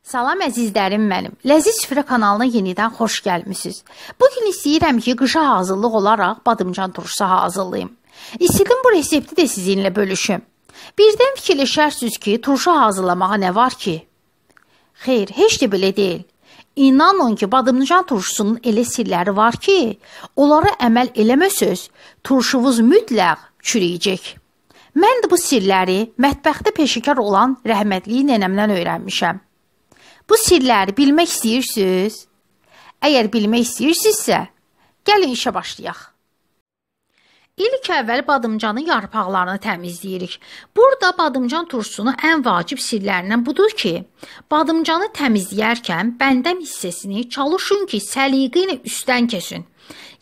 Salam əzizlərim mənim. Ləziz süfrə kanalına yenidən xoş gəlmisiniz. Bu gün istəyirəm ki, qışa hazırlıq olaraq badımcan turşusu hazırlayım. İstedim bu resepti də sizinlə bölüşüm. Birdən fikirləşərsiniz ki, turşu hazırlamağa nə var ki? Xeyr, heç də belə deyil. İnanın ki, badımcan turşusunun elə sirləri var ki, onlara əməl eləməsəz, turşunuz mütləq çürüyəcək. Mən də bu sirləri mətbəxtdə peşəkar olan rəhmətli nənəmdən öyrənmişəm. Bu sirləri bilmək istəyirsiz? Əgər bilmək istəyirsinizsə, gəlin işə başlayaq. İlk əvvəl badımcanın yarpaqlarını təmizləyirik. Burada badımcan turşusunun ən vacib sirlərindən budur ki, badımcanı təmizləyərkən bəndəm hissəsini çalışın ki, səliqə ilə üstdən keçin.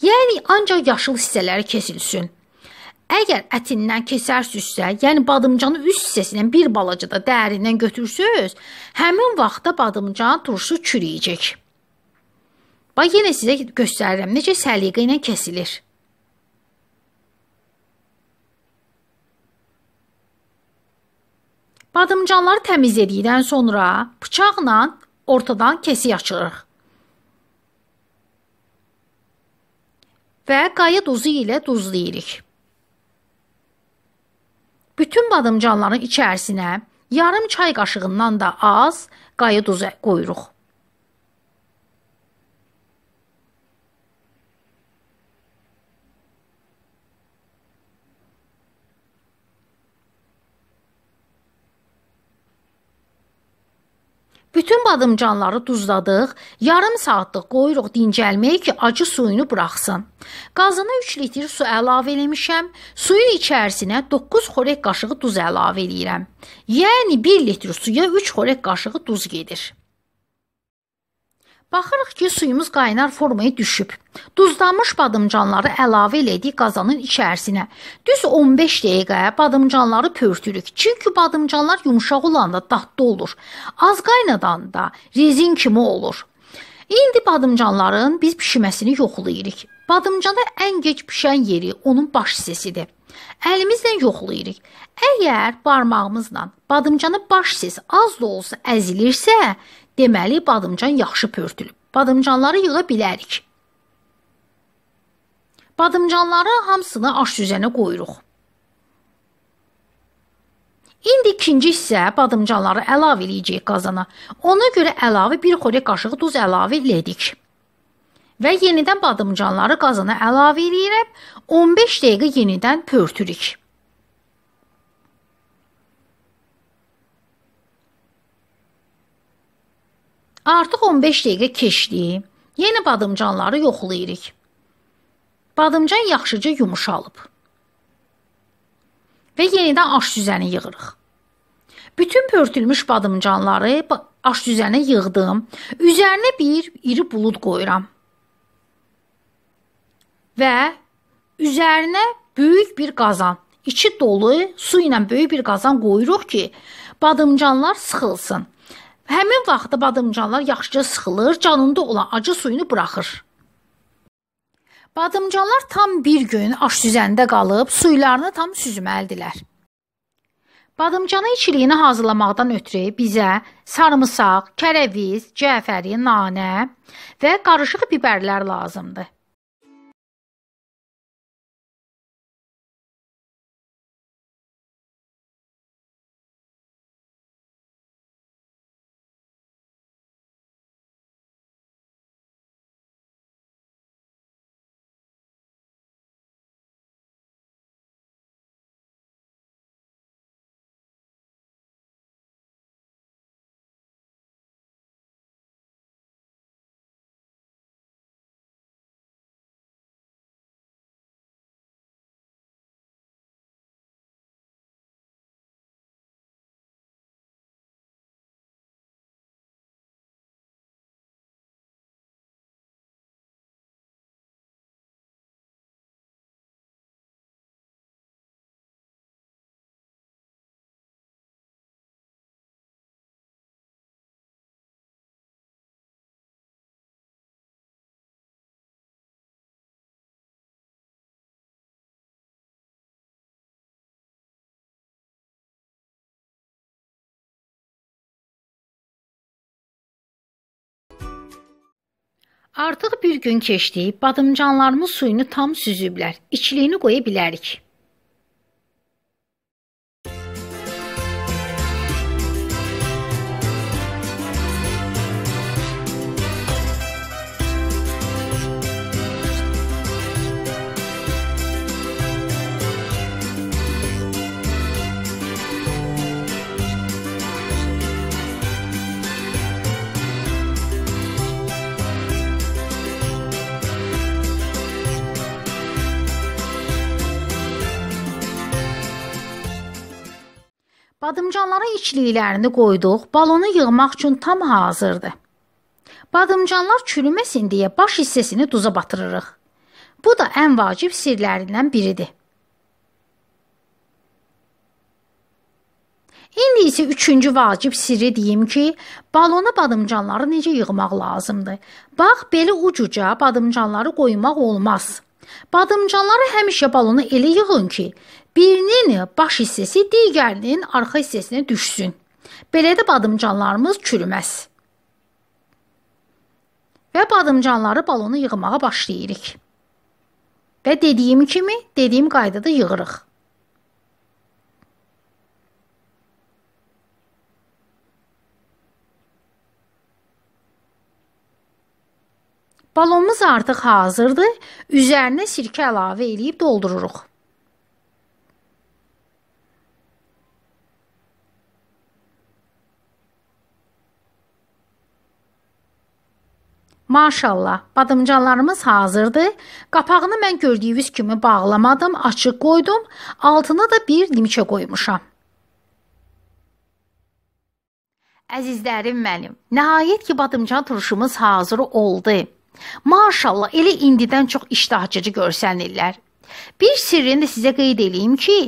Yəni ancaq yaşıl hissələri kəsilsin. Əgər ətindən kesərsizsə, yəni badımcanı üst hissəsindən bir balaca da dərindən götürsüz, həmin vaxtda badımcan turşu çürüyəcək. Bax yenə sizə göstərirəm necə səliqə ilə kəsilir. Badımcanları təmizlədikdən sonra bıçaqla ortadan kəsik açırıq. Və qaya duzu ilə duzlayırıq. Bütün badımcanların içərisinə yarım çay qaşığından da az qayı duzu qoyuruq. Bütün badımcanları duzladıq, yarım saatlıq qoyuruq dincəlməyə ki, acı suyunu buraxsın. Qazana 3 litr su əlavə eləmişəm. Suyun içərisinə 9 xörək qaşığı duz əlavə eləyirəm. Yəni 1 litr suya 3 xörək qaşığı duz gedir. Baxırıq ki, suyumuz qaynar formaya düşüb. Duzlanmış badımcanları əlavə elədik qazanın içərisinə. Düz 15 dəqiqə badımcanları pörtürük. Çünki badımcanlar yumşaq olanda dadlı olur. Az qaynadan da rezin kimi olur. İndi badımcanların biz bişməsini yoxlayırıq. Badımcanda ən gec bişən yeri onun baş hissəsidir. Əlimizlə yoxlayırıq. Əgər barmağımızla badımcanın baş hissəsi az da olsa əzilirsə, Deməli, badımcan yaxşı pörtülüb. Badımcanları yığa bilərik. Badımcanları hamısını aş süzənə qoyuruq. İndi ikinci hissə badımcanları əlavə eləyəcəyik qazana. Ona görə əlavə 1 xörək qaşığı duz əlavə elədik. Və yenidən badımcanları qazana əlavə eləyirəm. 15 dəqiqə yenidən pörtürük. Artıq 15 dəqiqə keçdi. Yenə badımcanları yoxlayırıq. Badımcan yaxşıca yumuşalıb. Və yenidən aş süzəni yığırıq. Bütün pörtülmüş badımcanları aş süzənə yığdım. Üzərinə bir iri bulud qoyuram. Və üzərinə böyük bir qazan, içi dolu su ilə böyük bir qazan qoyuruq ki, badımcanlar sıxılsın. Həmin vaxtda badımcanlar yaxşıca sıxılır, canında olan acı suyunu buraxır. Badımcanlar tam bir gün aş süzəndə qalıb suylarını tam süzməlidirlər. Badımcanı içiliyini hazırlamaqdan ötürü bizə sarımsaq, kərəviz, cəfəri, nanə və qarışıq bibərlər lazımdır. Artıq bir gün keçdi, badımcanlarımız suyunu tam süzüblər, içliyini qoya bilərik. Badımcanların içliklərini qoyduq, balonu yığmaq üçün tam hazırdır. Badımcanlar çürüməsin deyə baş hissəsini duza batırırıq. Bu da ən vacib sirlərindən biridir. İndi isə üçüncü vacib sirri deyim ki, balona badımcanları necə yığmaq lazımdır. Bax, belə ucuca badımcanları qoymaq olmaz. Badımcanları həmişə balona elə yığın ki, birinin baş hissəsi digərinin arxa hissəsinə düşsün. Belə də badımcanlarımız çürüməz. Və badımcanları balona yığmağa başlayırıq. Və dediyim kimi, dediyim qaydada yığırıq. Balonumuz artıq hazırdır. Üzərinə sirkə əlavə eləyib doldururuq. Maşallah, badımcanlarımız hazırdır. Qapağını mən gördüyünüz kimi bağlamadım, açıq qoydum. Altına da bir limçə qoymuşam. Əzizlərim mənim, nəhayət ki badımcan turşumuz hazır oldu. Maşallah elə indidən çox iştah açıcı görsənirlər. Bir sirrini də sizə qeyd eləyim ki,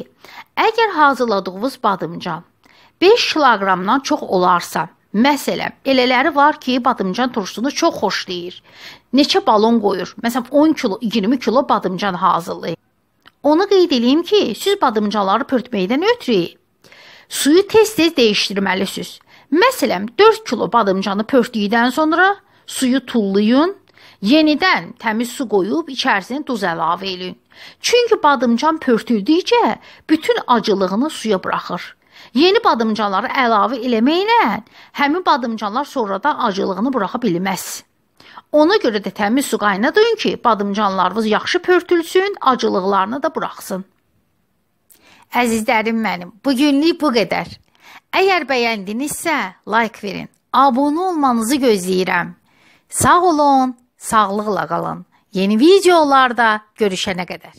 əgər hazırladığınız badımcan 5 kiloqramdan çox olarsa, Məsələn, elələri var ki, badımcan turşusunu çox xoşlayır. Neçə balon qoyur? Məsələn, 10 kilo, 20 kilo badımcan hazırlayır. Onu qeyd eləyim ki, siz badımcanları pörtməkdən ötürü suyu tez-tez dəyişdirməlisiniz. Məsələn, 4 kilo badımcanı pörtdükdən sonra suyu tullayın Yenidən təmiz su qoyub içərisinə duz əlavə eləyin. Çünki badımcan pörtüldükcə bütün acılığını suya buraxır. Yeni badımcanları əlavə eləməklə həmin badımcanlar sonradan acılığını buraxa bilməz. Ona görə də təmiz su qaynadın ki, badımcanlarınız yaxşı pörtülsün, acılıqlarını da buraxsın. Əzizlərim mənim, bu günlük bu qədər. Əgər bəyəndinizsə, like verin. Abunə olmanızı gözləyirəm. Sağ olun. Sağlıqla qalın. Yeni videolarda görüşənə qədər.